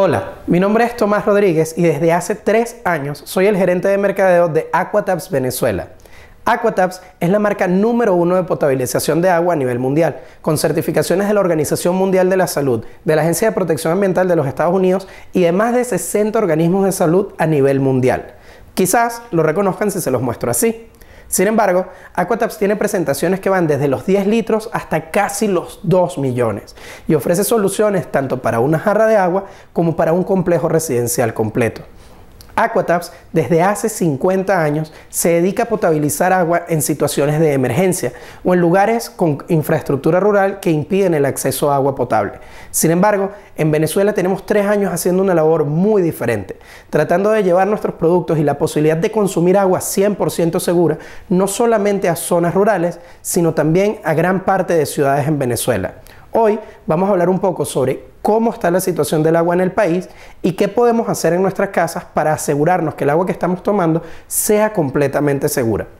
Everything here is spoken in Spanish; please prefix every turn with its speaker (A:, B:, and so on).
A: Hola, mi nombre es Tomás Rodríguez y desde
B: hace tres años soy el gerente de mercadeo de Aquataps Venezuela. Aquataps es la marca número uno de potabilización de agua a nivel mundial, con certificaciones de la Organización Mundial de la Salud, de la Agencia de Protección Ambiental de los Estados Unidos y de más de 60 organismos de salud a nivel mundial. Quizás lo reconozcan si se los muestro así. Sin embargo, Aquataps tiene presentaciones que van desde los 10 litros hasta casi los 2 millones y ofrece soluciones tanto para una jarra de agua como para un complejo residencial completo. Aquataps desde hace 50 años se dedica a potabilizar agua en situaciones de emergencia o en lugares con infraestructura rural que impiden el acceso a agua potable. Sin embargo, en Venezuela tenemos tres años haciendo una labor muy diferente, tratando de llevar nuestros productos y la posibilidad de consumir agua 100% segura no solamente a zonas rurales, sino también a gran parte de ciudades en Venezuela. Hoy vamos a hablar un poco sobre cómo está la situación del agua en el país y qué podemos hacer en nuestras casas para asegurarnos que el agua que estamos tomando sea completamente segura.